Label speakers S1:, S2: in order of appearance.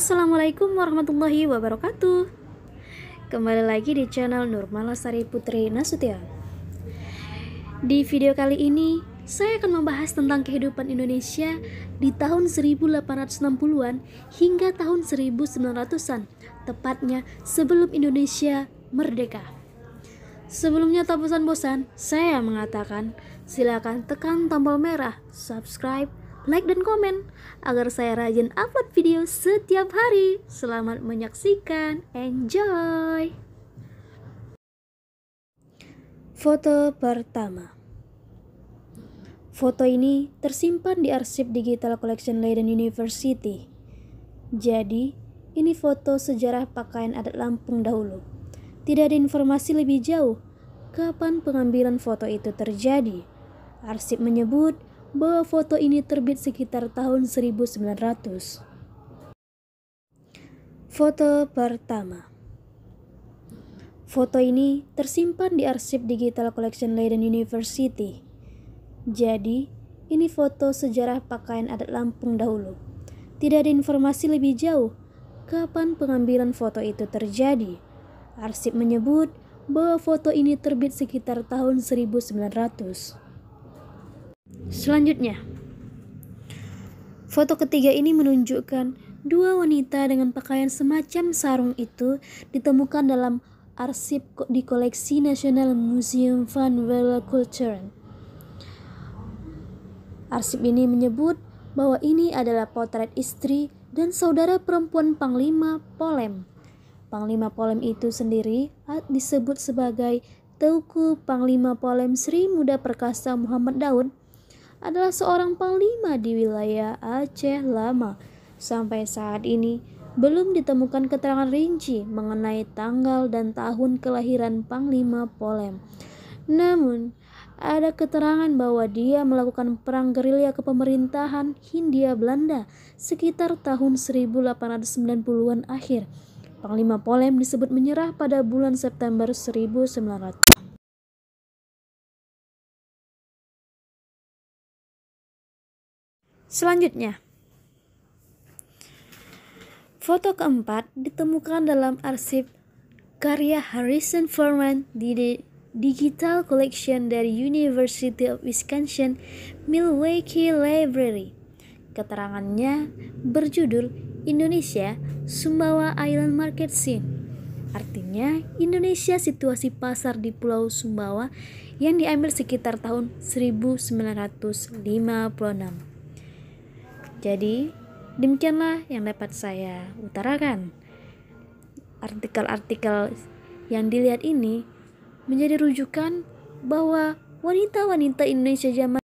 S1: Assalamualaikum warahmatullahi wabarakatuh Kembali lagi di channel Nurmala Sari Putri Nasution Di video kali ini saya akan membahas tentang kehidupan Indonesia di tahun 1860-an hingga tahun 1900-an Tepatnya sebelum Indonesia merdeka Sebelumnya tak bosan-bosan, saya mengatakan silakan tekan tombol merah, subscribe, like dan komen agar saya rajin upload video setiap hari. Selamat menyaksikan. Enjoy. Foto pertama. Foto ini tersimpan di arsip Digital Collection Leiden University. Jadi, ini foto sejarah pakaian adat Lampung dahulu. Tidak ada informasi lebih jauh kapan pengambilan foto itu terjadi. Arsip menyebut bahwa foto ini terbit sekitar tahun 1900. Foto pertama Foto ini tersimpan di arsip Digital Collection Leiden University. Jadi, ini foto sejarah pakaian adat Lampung dahulu. Tidak ada informasi lebih jauh kapan pengambilan foto itu terjadi. Arsip menyebut bahwa foto ini terbit sekitar tahun 1900. Selanjutnya, foto ketiga ini menunjukkan dua wanita dengan pakaian semacam sarung itu ditemukan dalam arsip di koleksi National Museum Van Culture. Arsip ini menyebut bahwa ini adalah potret istri dan saudara perempuan Panglima Polem. Panglima Polem itu sendiri disebut sebagai Teuku Panglima Polem Sri Muda Perkasa Muhammad Daud adalah seorang panglima di wilayah Aceh lama. Sampai saat ini, belum ditemukan keterangan rinci mengenai tanggal dan tahun kelahiran Panglima Polem. Namun, ada keterangan bahwa dia melakukan perang gerilya ke pemerintahan Hindia Belanda sekitar tahun 1890-an akhir. Panglima Polem disebut menyerah pada bulan September 1900. Selanjutnya, foto keempat ditemukan dalam arsip karya Harrison Furman di The Digital Collection dari University of Wisconsin Milwaukee Library. Keterangannya berjudul Indonesia Sumbawa Island Market Scene. Artinya, Indonesia situasi pasar di Pulau Sumbawa yang diambil sekitar tahun 1956. Jadi, demikianlah yang dapat saya utarakan. Artikel-artikel yang dilihat ini menjadi rujukan bahwa wanita-wanita Indonesia zaman